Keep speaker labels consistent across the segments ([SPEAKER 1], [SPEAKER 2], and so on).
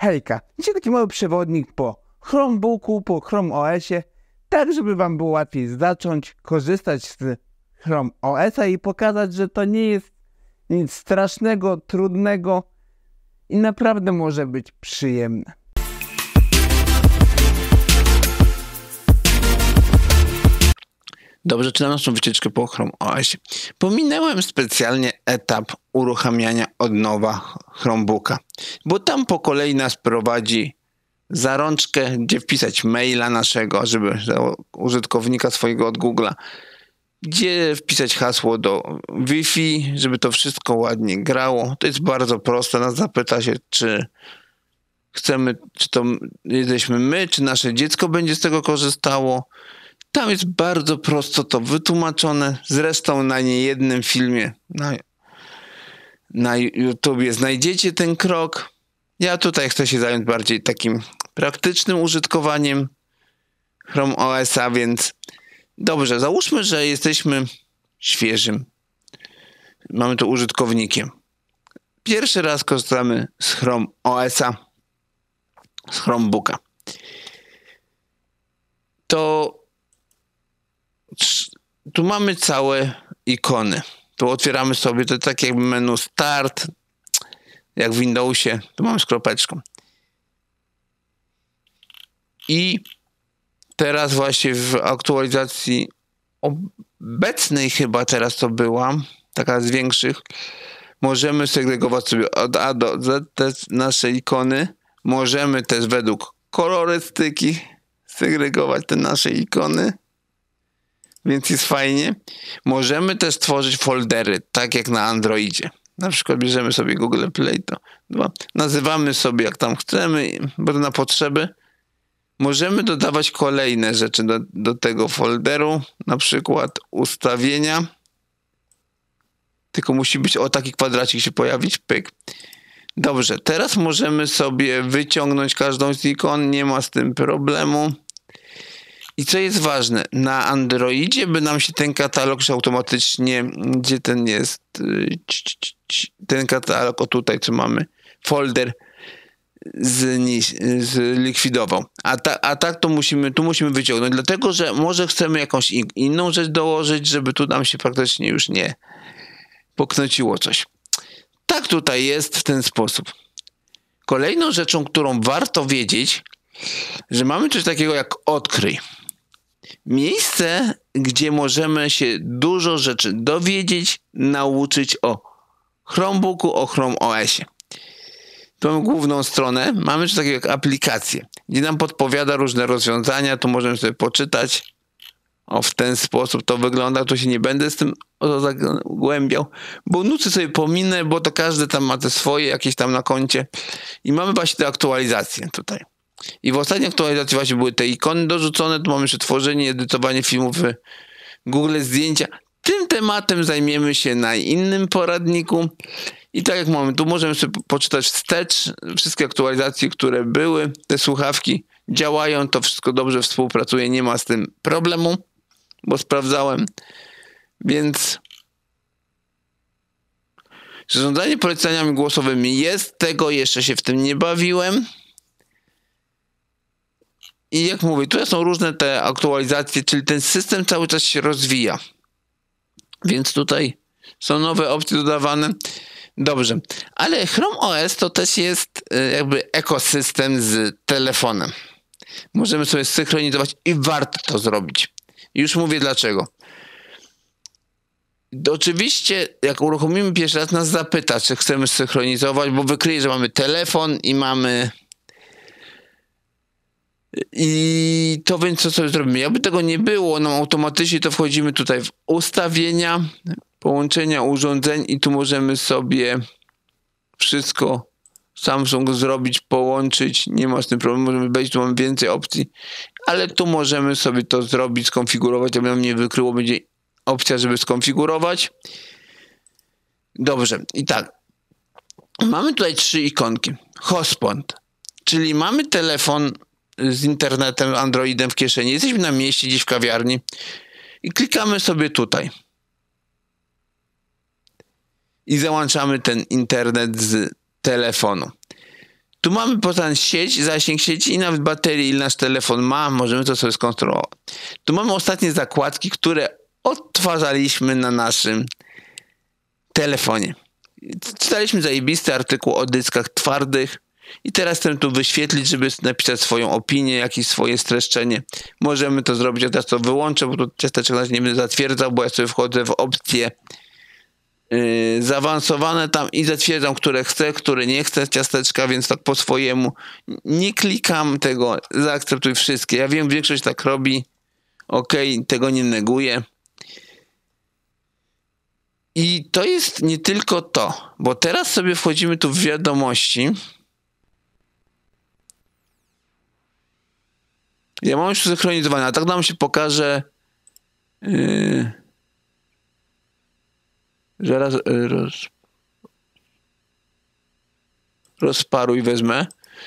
[SPEAKER 1] Helka. Dzisiaj taki mały przewodnik po Chromebooku, po Chrome OSie, tak żeby Wam było łatwiej zacząć korzystać z Chrome OSa i pokazać, że to nie jest nic strasznego, trudnego i naprawdę może być przyjemne. Dobrze, czy na naszą wycieczkę po Chrome OS pominęłem specjalnie etap uruchamiania od nowa Chromebooka, bo tam po kolei nas prowadzi zarączkę, gdzie wpisać maila naszego, żeby użytkownika swojego od Google'a, gdzie wpisać hasło do Wi-Fi, żeby to wszystko ładnie grało. To jest bardzo proste. Nas zapyta się, czy chcemy, czy to jesteśmy my, czy nasze dziecko będzie z tego korzystało tam jest bardzo prosto to wytłumaczone. Zresztą na niejednym filmie na, na YouTubie znajdziecie ten krok. Ja tutaj chcę się zająć bardziej takim praktycznym użytkowaniem Chrome OS-a, więc dobrze, załóżmy, że jesteśmy świeżym. Mamy tu użytkownikiem. Pierwszy raz korzystamy z Chrome OS-a, z Chromebooka. To tu mamy całe ikony. Tu otwieramy sobie, to tak jak menu start, jak w Windowsie, tu mamy z I teraz właśnie w aktualizacji obecnej chyba teraz to była, taka z większych, możemy segregować sobie od A do Z te nasze ikony. Możemy też według kolorystyki segregować te nasze ikony więc jest fajnie. Możemy też tworzyć foldery, tak jak na Androidzie. Na przykład bierzemy sobie Google Play, to dwa. nazywamy sobie jak tam chcemy, bo na potrzeby. Możemy dodawać kolejne rzeczy do, do tego folderu, na przykład ustawienia. Tylko musi być o taki kwadracik się pojawić, pyk. Dobrze, teraz możemy sobie wyciągnąć każdą z ikon, nie ma z tym problemu. I co jest ważne, na Androidzie by nam się ten katalog już automatycznie, gdzie ten jest, y, ten katalog, o tutaj co mamy, folder, zlikwidował. A, ta, a tak to musimy, tu musimy wyciągnąć, dlatego że może chcemy jakąś in, inną rzecz dołożyć, żeby tu nam się praktycznie już nie poknęciło coś. Tak tutaj jest w ten sposób. Kolejną rzeczą, którą warto wiedzieć, że mamy coś takiego jak odkryj. Miejsce, gdzie możemy się dużo rzeczy dowiedzieć, nauczyć o Chromebooku, o Chrome OSie. Tą główną stronę mamy coś takie jak aplikacje, gdzie nam podpowiada różne rozwiązania, tu możemy sobie poczytać. O, w ten sposób to wygląda, tu się nie będę z tym zagłębiał. Bonusy sobie pominę, bo to każdy tam ma te swoje jakieś tam na koncie. I mamy właśnie te aktualizacje tutaj. I w ostatniej aktualizacji właśnie były te ikony dorzucone, tu mamy jeszcze tworzenie, edytowanie filmów, y, Google zdjęcia. Tym tematem zajmiemy się na innym poradniku. I tak jak mamy, tu możemy sobie poczytać wstecz wszystkie aktualizacje, które były, te słuchawki działają, to wszystko dobrze współpracuje, nie ma z tym problemu, bo sprawdzałem. Więc zarządzanie poleceniami głosowymi jest, tego jeszcze się w tym nie bawiłem. I jak mówię, tutaj są różne te aktualizacje, czyli ten system cały czas się rozwija. Więc tutaj są nowe opcje dodawane. Dobrze, ale Chrome OS to też jest e, jakby ekosystem z telefonem. Możemy sobie synchronizować i warto to zrobić. Już mówię dlaczego. Oczywiście, jak uruchomimy pierwszy raz, nas zapyta, czy chcemy synchronizować, bo wykryje, że mamy telefon i mamy i to więc co sobie zrobimy? Jakby tego nie było, no automatycznie to wchodzimy tutaj w ustawienia, połączenia urządzeń i tu możemy sobie wszystko Samsung zrobić, połączyć, nie ma z tym problemu, możemy wejść, tu mamy więcej opcji, ale tu możemy sobie to zrobić, skonfigurować, aby nam nie wykryło, będzie opcja, żeby skonfigurować. Dobrze, i tak, mamy tutaj trzy ikonki. Hotspot, czyli mamy telefon z internetem, Androidem w kieszeni. Jesteśmy na mieście, gdzieś w kawiarni i klikamy sobie tutaj. I załączamy ten internet z telefonu. Tu mamy potem sieć, zasięg sieci i nawet baterii, ile nasz telefon ma, możemy to sobie skontrolować. Tu mamy ostatnie zakładki, które odtwarzaliśmy na naszym telefonie. Czytaliśmy zajebisty artykuł o dyskach twardych, i teraz chcę tu wyświetlić, żeby napisać swoją opinię, jakieś swoje streszczenie. Możemy to zrobić, ja teraz to wyłączę, bo tu ciasteczek na nie będę zatwierdzał, bo ja sobie wchodzę w opcje Yy, zaawansowane tam i zatwierdzam, które chcę, które nie chcę ciasteczka, więc tak po swojemu nie klikam tego, zaakceptuj wszystkie. Ja wiem, większość tak robi, ok, tego nie neguję. I to jest nie tylko to, bo teraz sobie wchodzimy tu w wiadomości. Ja mam już synchronizowane, a tak nam się pokaże. Yy, że raz, yy, roz, rozparuj wezmę.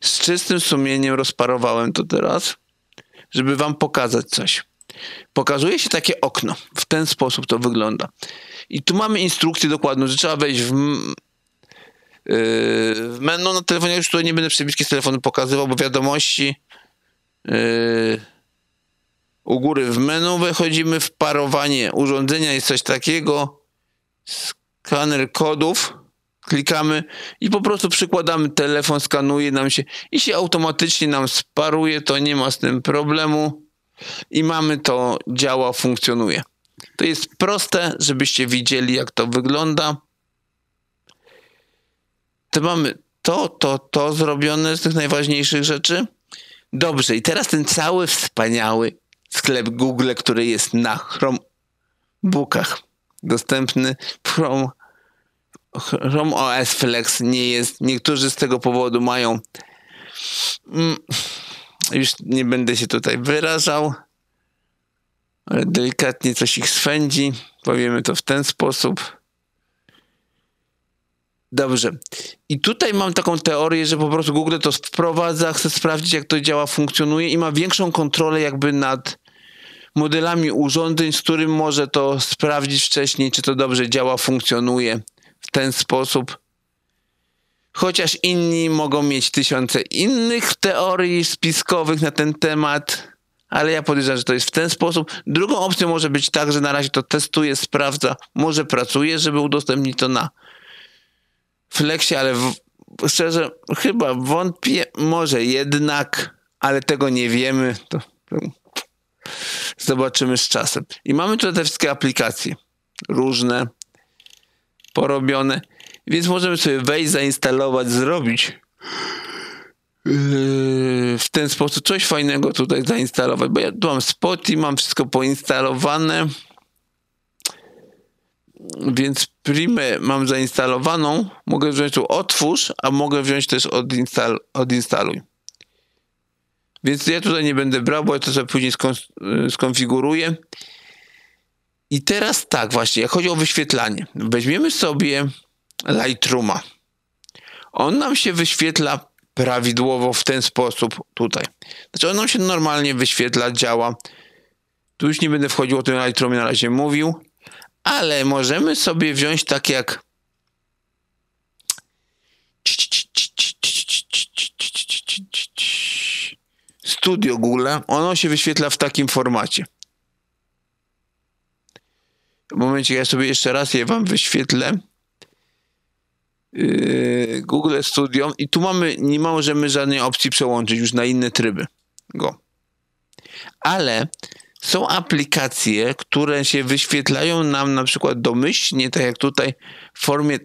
[SPEAKER 1] Z czystym sumieniem rozparowałem to teraz, żeby wam pokazać coś. Pokazuje się takie okno. W ten sposób to wygląda. I tu mamy instrukcję dokładną, że trzeba wejść w, yy, w menu na telefonie. Już tutaj nie będę przebitki z telefonu pokazywał, bo wiadomości Yy, u góry w menu wychodzimy w parowanie urządzenia, jest coś takiego, skaner kodów, klikamy i po prostu przykładamy telefon, skanuje nam się i się automatycznie nam sparuje, to nie ma z tym problemu i mamy to, działa, funkcjonuje. To jest proste, żebyście widzieli jak to wygląda. To mamy to, to, to zrobione z tych najważniejszych rzeczy. Dobrze, i teraz ten cały wspaniały sklep Google, który jest na Chromebookach dostępny w Chrome, Chrome OS Flex nie jest. Niektórzy z tego powodu mają mm, już nie będę się tutaj wyrażał, ale delikatnie coś ich swędzi. Powiemy to w ten sposób. Dobrze. I tutaj mam taką teorię, że po prostu Google to wprowadza, chce sprawdzić, jak to działa, funkcjonuje i ma większą kontrolę jakby nad modelami urządzeń, z którym może to sprawdzić wcześniej, czy to dobrze działa, funkcjonuje w ten sposób. Chociaż inni mogą mieć tysiące innych teorii spiskowych na ten temat, ale ja podejrzewam, że to jest w ten sposób. Drugą opcją może być tak, że na razie to testuje, sprawdza, może pracuje, żeby udostępnić to na Flexie, ale w, szczerze chyba wątpię, może jednak, ale tego nie wiemy. To, to zobaczymy z czasem. I mamy tutaj te wszystkie aplikacje różne, porobione, więc możemy sobie wejść, zainstalować, zrobić yy, w ten sposób coś fajnego tutaj zainstalować, bo ja tu mam spot i mam wszystko poinstalowane więc Primę mam zainstalowaną, mogę wziąć tu otwórz, a mogę wziąć też odinstal odinstaluj. Więc ja tutaj nie będę brał, bo ja to sobie później skonfiguruję. I teraz tak właśnie, jak chodzi o wyświetlanie. Weźmiemy sobie Lightrooma. On nam się wyświetla prawidłowo w ten sposób tutaj. Znaczy on nam się normalnie wyświetla, działa. Tu już nie będę wchodził o tym Lightroomie na razie mówił ale możemy sobie wziąć tak jak Studio Google, ono się wyświetla w takim formacie. W momencie, ja sobie jeszcze raz je wam wyświetlę. Yy, Google Studio i tu mamy, nie możemy żadnej opcji przełączyć już na inne tryby go. Ale są aplikacje, które się wyświetlają nam na przykład domyślnie, tak jak tutaj, w formie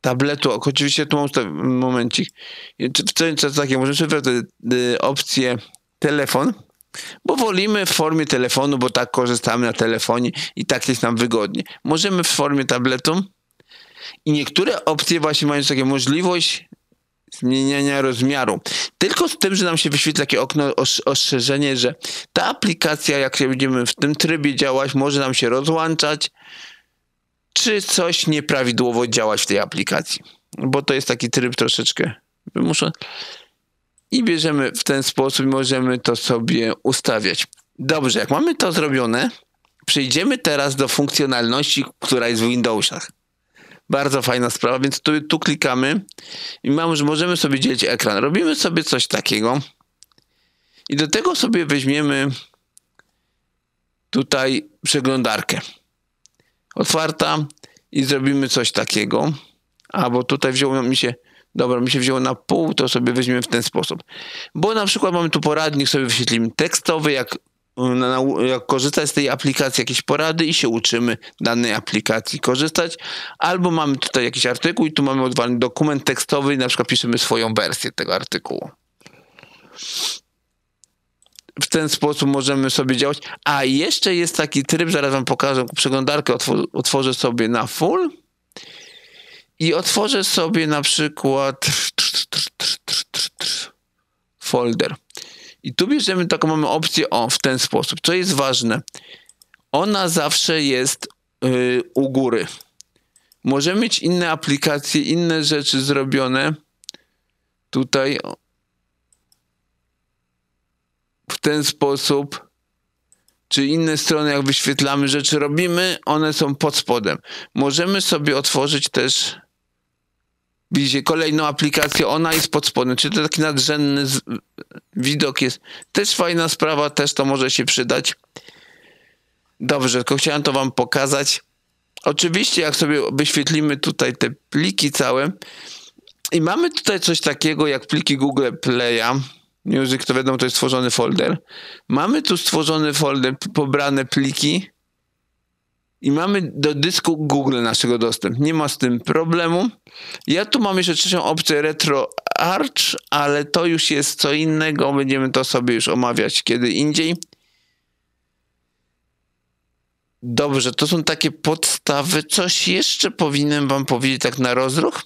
[SPEAKER 1] tabletu. Oczywiście tu mam ustaw- momencik. W tym czasie takie możemy wybrać y, opcję telefon, bo wolimy w formie telefonu, bo tak korzystamy na telefonie i tak jest nam wygodnie. Możemy w formie tabletu i niektóre opcje właśnie mają taką możliwość zmieniania rozmiaru. Tylko z tym, że nam się wyświetla takie okno ostrzeżenie, że ta aplikacja, jak się będziemy w tym trybie działać, może nam się rozłączać, czy coś nieprawidłowo działać w tej aplikacji. Bo to jest taki tryb troszeczkę Muszę. I bierzemy w ten sposób, możemy to sobie ustawiać. Dobrze, jak mamy to zrobione, przejdziemy teraz do funkcjonalności, która jest w Windowsach. Bardzo fajna sprawa, więc tu, tu klikamy i mamy, że możemy sobie dzielić ekran. Robimy sobie coś takiego i do tego sobie weźmiemy tutaj przeglądarkę. Otwarta i zrobimy coś takiego. albo tutaj wziął mi się... Dobra, mi się wzięło na pół, to sobie weźmiemy w ten sposób. Bo na przykład mamy tu poradnik, sobie wyświetlimy tekstowy, jak jak korzystać z tej aplikacji, jakieś porady i się uczymy danej aplikacji korzystać. Albo mamy tutaj jakiś artykuł i tu mamy odwalny dokument tekstowy i na przykład piszemy swoją wersję tego artykułu. W ten sposób możemy sobie działać. A jeszcze jest taki tryb, zaraz wam pokażę, przeglądarkę otworzę sobie na full i otworzę sobie na przykład folder. I tu bierzemy taką, mamy opcję o, w ten sposób. Co jest ważne? Ona zawsze jest yy, u góry. Możemy mieć inne aplikacje, inne rzeczy zrobione. Tutaj w ten sposób czy inne strony, jak wyświetlamy rzeczy, robimy, one są pod spodem. Możemy sobie otworzyć też widzicie kolejną aplikację, ona jest pod spodem, czy to taki nadrzędny z... widok jest. Też fajna sprawa, też to może się przydać. Dobrze, tylko chciałem to wam pokazać. Oczywiście, jak sobie wyświetlimy tutaj te pliki całe i mamy tutaj coś takiego jak pliki Google Play'a, Music to wiadomo, to jest stworzony folder. Mamy tu stworzony folder, pobrane pliki, i mamy do dysku Google naszego dostęp. Nie ma z tym problemu. Ja tu mam jeszcze trzecią opcję RetroArch, ale to już jest co innego. Będziemy to sobie już omawiać kiedy indziej. Dobrze, to są takie podstawy. Coś jeszcze powinienem wam powiedzieć tak na rozruch?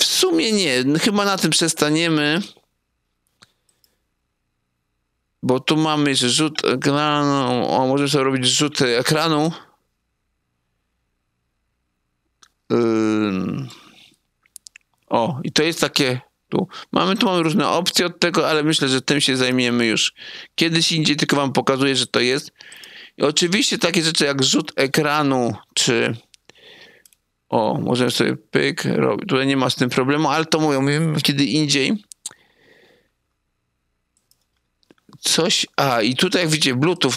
[SPEAKER 1] W sumie nie. Chyba na tym przestaniemy bo tu mamy rzut ekranu, o, możemy sobie robić zrzut ekranu. O, i to jest takie tu. Mamy tu mamy różne opcje od tego, ale myślę, że tym się zajmiemy już kiedyś indziej, tylko wam pokazuję, że to jest. I oczywiście takie rzeczy jak rzut ekranu, czy o, możemy sobie pyk robić. Tutaj nie ma z tym problemu, ale to mówię, mówimy kiedy indziej. coś. A i tutaj, jak widzicie, Bluetooth.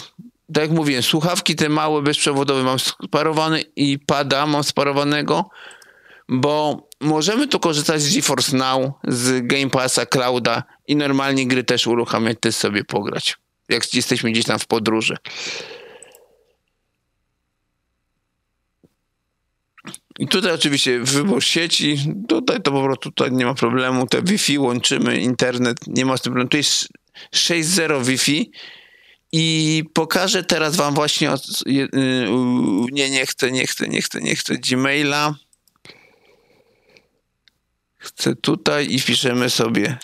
[SPEAKER 1] Tak jak mówiłem, słuchawki te małe, bezprzewodowe mam sparowany i pada mam sparowanego, bo możemy tu korzystać z GeForce Now, z Game Passa, Clouda i normalnie gry też uruchamiać, też sobie pograć. Jak jesteśmy gdzieś tam w podróży. I tutaj oczywiście wybór sieci, tutaj to po prostu tutaj nie ma problemu, te Wi-Fi łączymy, internet, nie ma z tym problemu. tu jest 6.0 Wi-Fi i pokażę teraz wam właśnie od, y, nie, nie chcę, nie chcę, nie chcę, nie chcę Gmaila chcę tutaj i piszemy sobie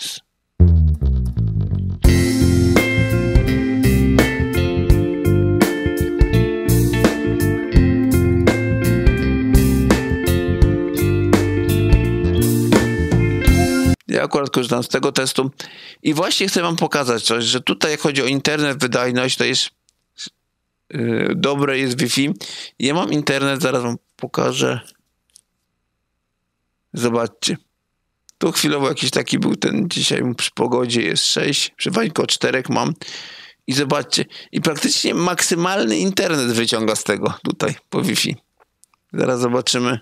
[SPEAKER 1] akurat korzystam z tego testu i właśnie chcę wam pokazać coś, że tutaj jak chodzi o internet, wydajność, to jest yy, dobre jest Wi-Fi. Ja mam internet, zaraz wam pokażę. Zobaczcie. Tu chwilowo jakiś taki był ten, dzisiaj przy pogodzie jest 6, przy Wańko 4 mam. I zobaczcie, i praktycznie maksymalny internet wyciąga z tego tutaj po Wi-Fi. Zaraz zobaczymy.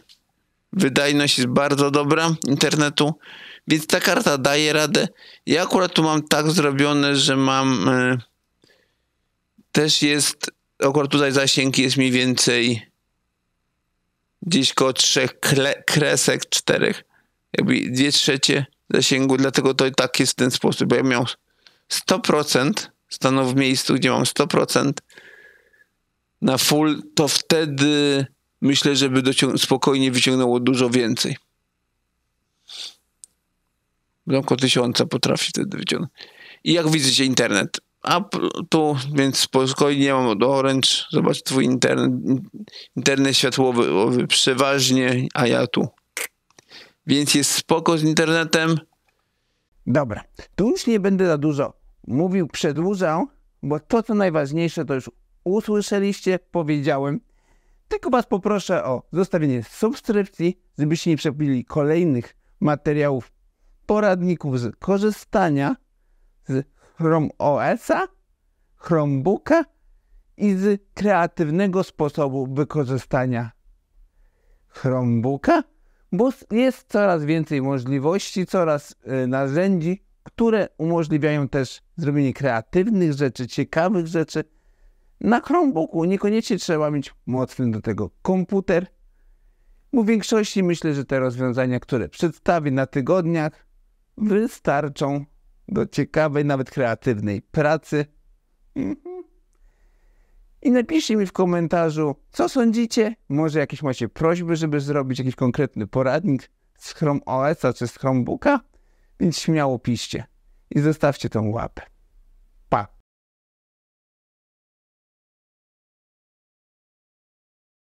[SPEAKER 1] Wydajność jest bardzo dobra internetu, więc ta karta daje radę. Ja akurat tu mam tak zrobione, że mam e, też jest, akurat tutaj zasięg jest mniej więcej gdzieś koło trzech kresek, czterech, jakby dwie trzecie zasięgu, dlatego to i tak jest w ten sposób, bo ja miał 100%, stanął w miejscu, gdzie mam 100% na full, to wtedy myślę, że by spokojnie wyciągnęło dużo więcej. Około tysiąca potrafi wtedy wyciągnąć. I jak widzicie internet? A tu, więc spokojnie mam od Orange, zobacz twój internet, internet światłowy przeważnie, a ja tu. Więc jest spoko z internetem. Dobra, tu już nie będę za dużo mówił, przedłużał, bo to, co najważniejsze, to już usłyszeliście, powiedziałem. Tylko Was poproszę o zostawienie subskrypcji, żebyście nie przepili kolejnych materiałów, poradników z korzystania z Chrome OS-a, Chromebooka i z kreatywnego sposobu wykorzystania Chromebooka, bo jest coraz więcej możliwości, coraz y, narzędzi, które umożliwiają też zrobienie kreatywnych rzeczy, ciekawych rzeczy, na Chromebooku niekoniecznie trzeba mieć mocny do tego komputer. Bo w większości myślę, że te rozwiązania, które przedstawię na tygodniach, wystarczą do ciekawej, nawet kreatywnej pracy. Mhm. I napiszcie mi w komentarzu, co sądzicie. Może jakieś macie prośby, żeby zrobić jakiś konkretny poradnik z Chrome OS-a czy z Chromebooka? Więc śmiało piszcie i zostawcie tą łapę.